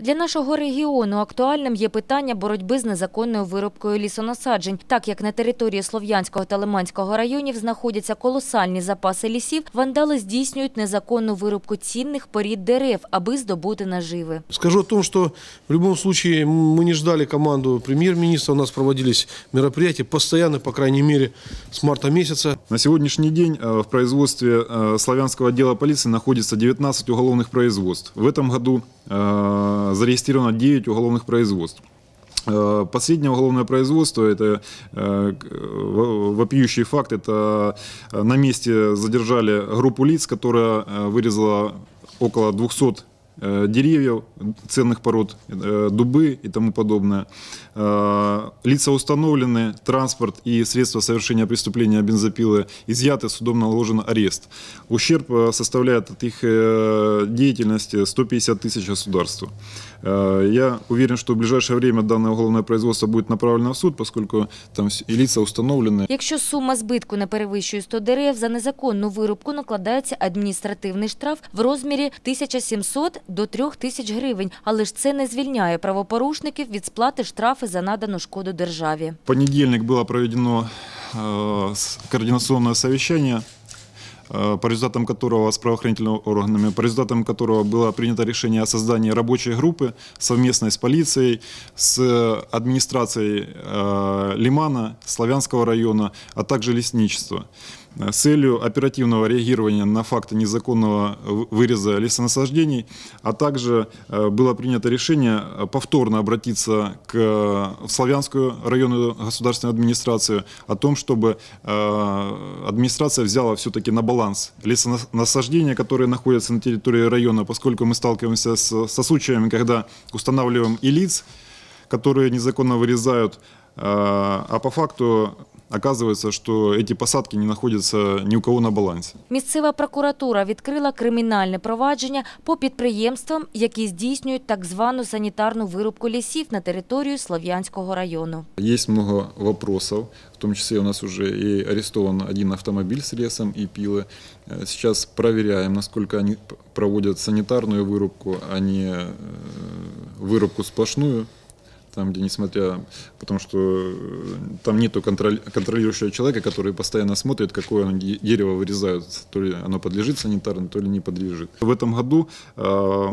Для нашого регіону актуальним є питання боротьби з незаконною виробкою лісонасаджень, так як на території Слов'янського та Лиманського районів знаходяться колосальні запаси лісів, вандали здійснюють незаконну виробку цінних порід дерев, аби здобути наживи. Скажу тому, що в будь-якому випадку ми не чекали команду прем'єр-міністра. У нас проводились мероприятия постійно, по крайній мірі, з марта місяця. На сьогоднішній день э, в производстві э, Слов'янського відділу поліції знаходиться 19 уголовних производств. В цьому році э, зарегистрировано 9 уголовных производств. Э, последнее уголовное производство, это э, вопиющий факт, это э, на месте задержали группу лиц, которая вырезала около 200 Э, деревьев ценных пород, э, дубы и тому подобное. Э, лица установлены, транспорт и средства совершения преступления бензопилы изъяты, судом наложен арест. Ущерб составляет от их деятельности 150 тысяч государству. Е, я уверен, что в ближайшее время данное уголовное производство будет направлено в суд, поскольку там и лица установлены. Якщо сума збитку не перевищує 100 дерев, за незаконну вирубку накладається адміністративний штраф в розмірі 1700 до 3000 гривень. Але ж це не звільняє правопорушників від сплати штрафи за надану шкоду державі. В понедельник було проведено э, координационное совещание Э, по результатам которого с правоохранительными органами, по результатам которого было принято решение о создании рабочей группы совместной с полицией, с администрацией э, Лимана, Славянского района, а также лесничества. С целью оперативного реагирования на факты незаконного выреза лесонасаждений, а также э, было принято решение э, повторно обратиться к, э, в Славянскую районную государственную администрацию о том, чтобы администрация взяла все-таки на баланс лесонасаждения, которые находятся на территории района, поскольку мы сталкиваемся со случаями, когда устанавливаем и лиц, которые незаконно вырезают, а по факту оказывается, что эти посадки не знаходяться ні у кого на балансі. Місцева прокуратура відкрила кримінальне провадження по підприємствам, які здійснюють так звану санітарну вирубку лісів на територію Слов'янського району. Є много питань, в тому числі у нас уже і арестован один автомобіль з лісом і піли. Зараз э, перевіряємо, наскільки вони проводять санітарну вирубку, а не э, вирубку сплошную. там, где несмотря, потому что э, там нету контроль, контролирующего человека, который постоянно смотрит, какое оно дерево вырезают, то ли оно подлежит санитарно, то ли не подлежит. В этом году э,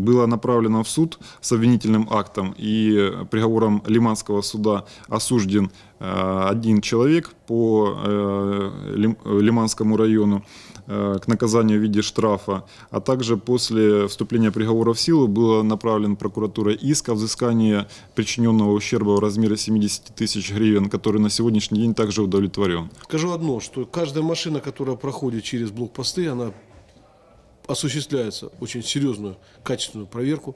было направлено в суд с обвинительным актом и приговором Лиманского суда осужден э, один человек по э, Лиманскому району э, к наказанию в виде штрафа, а также после вступления приговора в силу было направлен прокуратурой иск о взыскании причиненного ущерба в размере 70 тысяч гривен, который на сегодняшний день также удовлетворен. Скажу одно, что каждая машина, которая проходит через блокпосты, она осуществляется очень серьезную, качественную проверку.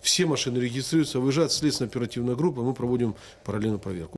Все машины регистрируются, выезжают следственно-оперативная группа, мы проводим параллельную проверку.